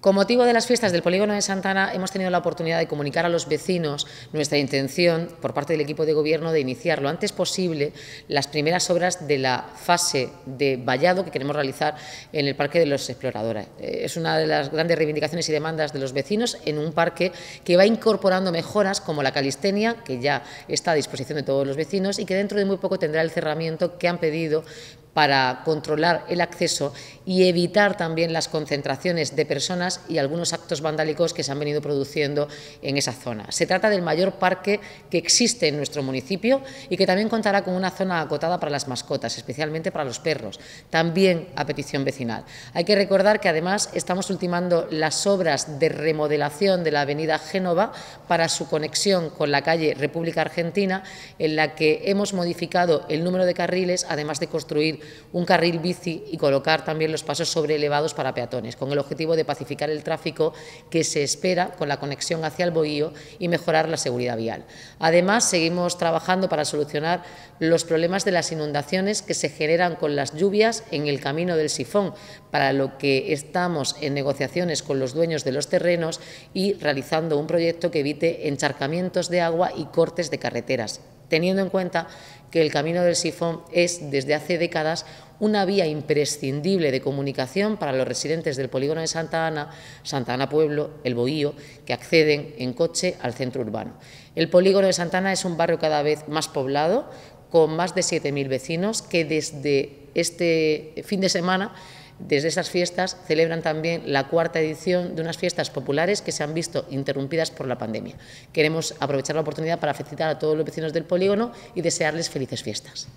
Con motivo de las fiestas del Polígono de Santana, hemos tenido la oportunidad de comunicar a los vecinos nuestra intención por parte del equipo de gobierno de iniciar lo antes posible las primeras obras de la fase de vallado que queremos realizar en el Parque de los Exploradores. Eh, es una de las grandes reivindicaciones y demandas de los vecinos en un parque que va incorporando mejoras como la calistenia, que ya está a disposición de todos los vecinos y que dentro de muy poco tendrá el cerramiento que han pedido para controlar el acceso y evitar también las concentraciones de personas y algunos actos vandálicos que se han venido produciendo en esa zona. Se trata del mayor parque que existe en nuestro municipio y que también contará con una zona acotada para las mascotas, especialmente para los perros, también a petición vecinal. Hay que recordar que además estamos ultimando las obras de remodelación de la avenida Génova para su conexión con la calle República Argentina, en la que hemos modificado el número de carriles, además de construir un carril bici y colocar también los pasos sobre elevados para peatones, con el objetivo de pacificar el tráfico que se espera con la conexión hacia el bohío y mejorar la seguridad vial. Además, seguimos trabajando para solucionar los problemas de las inundaciones que se generan con las lluvias en el camino del sifón, para lo que estamos en negociaciones con los dueños de los terrenos y realizando un proyecto que evite encharcamientos de agua y cortes de carreteras teniendo en cuenta que el Camino del Sifón es desde hace décadas una vía imprescindible de comunicación para los residentes del polígono de Santa Ana, Santa Ana Pueblo, El Bohío, que acceden en coche al centro urbano. El polígono de Santa Ana es un barrio cada vez más poblado, con más de 7.000 vecinos que desde este fin de semana desde esas fiestas celebran también la cuarta edición de unas fiestas populares que se han visto interrumpidas por la pandemia. Queremos aprovechar la oportunidad para felicitar a todos los vecinos del polígono y desearles felices fiestas.